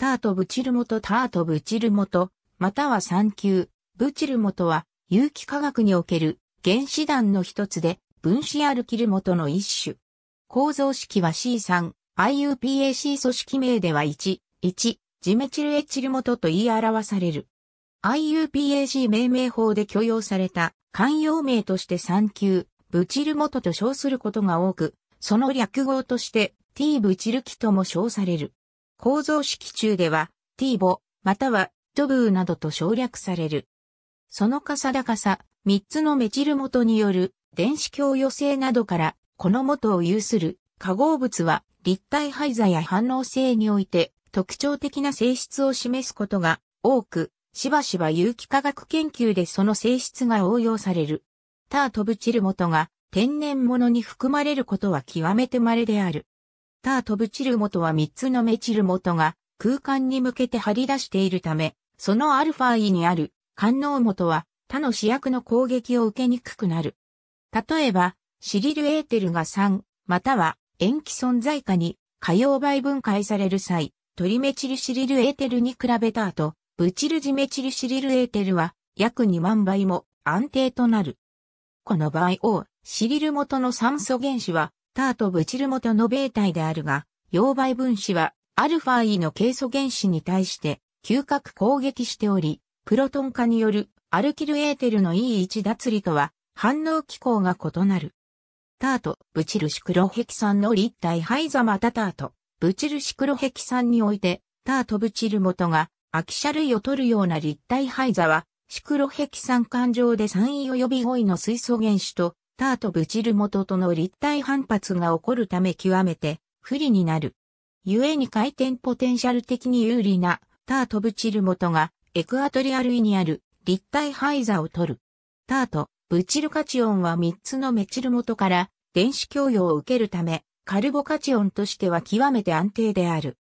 タート・ブチルモト・タート・ブチルモト、または三級、ブチルモトは、有機化学における原子弾の一つで、分子アルキルモトの一種。構造式は C3、IUPAC 組織名では1、1、ジメチルエチルモトと言い表される。IUPAC 命名法で許容された、慣用名として三級、ブチルモトと称することが多く、その略語として T ブチルキとも称される。構造式中では、ティーボ、またはドブーなどと省略される。そのかさだかさ、三つのメチル元による電子共与性などから、この元を有する化合物は立体廃座や反応性において特徴的な性質を示すことが多く、しばしば有機化学研究でその性質が応用される。タートブチル元が天然物に含まれることは極めて稀である。タートブチルモは3つのメチルモが空間に向けて張り出しているため、そのアルファ E にある官能モは他の主役の攻撃を受けにくくなる。例えば、シリル・エーテルが3、または塩基存在下に可用倍分解される際、トリメチルシリルエーテルに比べた後、ブチルジメチルシリルエーテルは約2万倍も安定となる。この場合を、シリル元の酸素原子は、ターとブチル元の β 体であるが、溶媒分子は、アルファ E のケイ素原子に対して、嗅覚攻撃しており、プロトン化によるアルキルエーテルの E1 脱離とは、反応機構が異なる。タート、ブチルシクロヘキ酸の立体灰座またタート、ブチルシクロヘキ酸において、タートブチル元が、アキシャ類を取るような立体灰座は、シクロヘキ酸環状で酸位及び5位の水素原子と、ターとブチル元との立体反発が起こるため極めて不利になる。故に回転ポテンシャル的に有利なターとブチル元がエクアトリアルイにある立体配座を取る。ターとブチルカチオンは3つのメチル元から電子供与を受けるため、カルボカチオンとしては極めて安定である。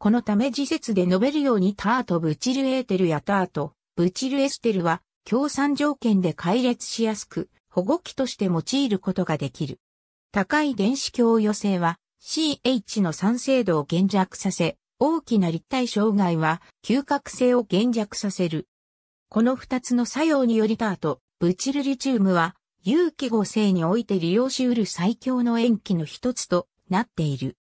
このため時節で述べるようにターとブチルエーテルやターとブチルエステルは共産条件で解列しやすく、保護器として用いることができる。高い電子供与性は CH の酸性度を減弱させ、大きな立体障害は嗅覚性を減弱させる。この二つの作用によりタート、ブチルリチウムは有機合成において利用し得る最強の塩基の一つとなっている。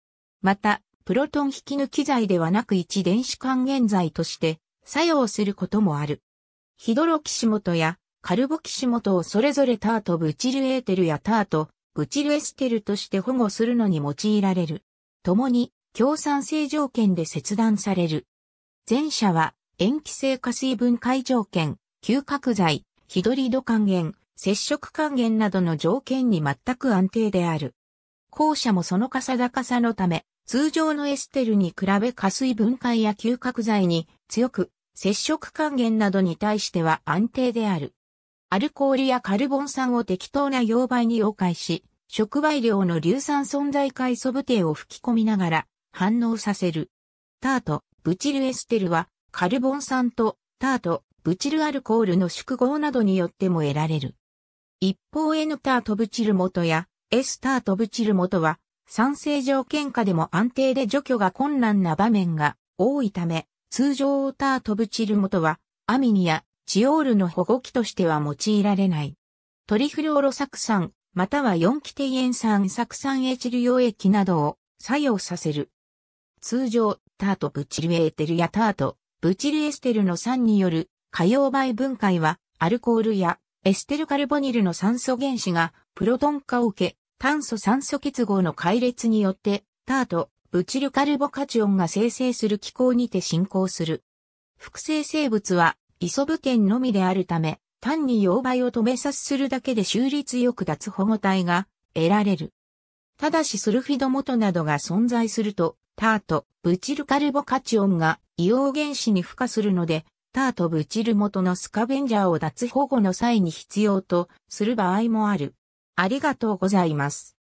また、プロトン引き抜き剤ではなく一電子還元剤として作用することもある。ヒドロキシモトやカルボキシモトをそれぞれタート・ブチルエーテルやタート、ブチルエステルとして保護するのに用いられる。共に、共産性条件で切断される。前者は、塩基性加水分解条件、嗅覚剤、ヒドリド還元、接触還元などの条件に全く安定である。後者もそのかさ高さのため、通常のエステルに比べ加水分解や嗅覚剤に強く、接触還元などに対しては安定である。アルコールやカルボン酸を適当な溶媒に溶解し、触媒量の硫酸存在解素部定を吹き込みながら反応させる。タート、ブチルエステルは、カルボン酸とタート、ブチルアルコールの縮合などによっても得られる。一方 N タートブチル元や S タートブチル元は、酸性条件下でも安定で除去が困難な場面が多いため、通常タートブチル元は、アミニやチオールの保護器としては用いられない。トリフルオロ酢酸、または4基低塩酸酢酸エチル溶液などを作用させる。通常、タートブチルエーテルやタート、ブチルエステルの酸による可溶媒分解は、アルコールやエステルカルボニルの酸素原子がプロトン化を受け、炭素酸素結合の解列によって、タート、ブチルカルボカチオンが生成する機構にて進行する。複製生物は磯部県のみであるため、単に溶媒を止めさするだけで収率よく脱保護体が得られる。ただしスルフィド元などが存在すると、タート、ブチルカルボカチオンが硫黄原子に付加するので、タートブチル元のスカベンジャーを脱保護の際に必要とする場合もある。ありがとうございます。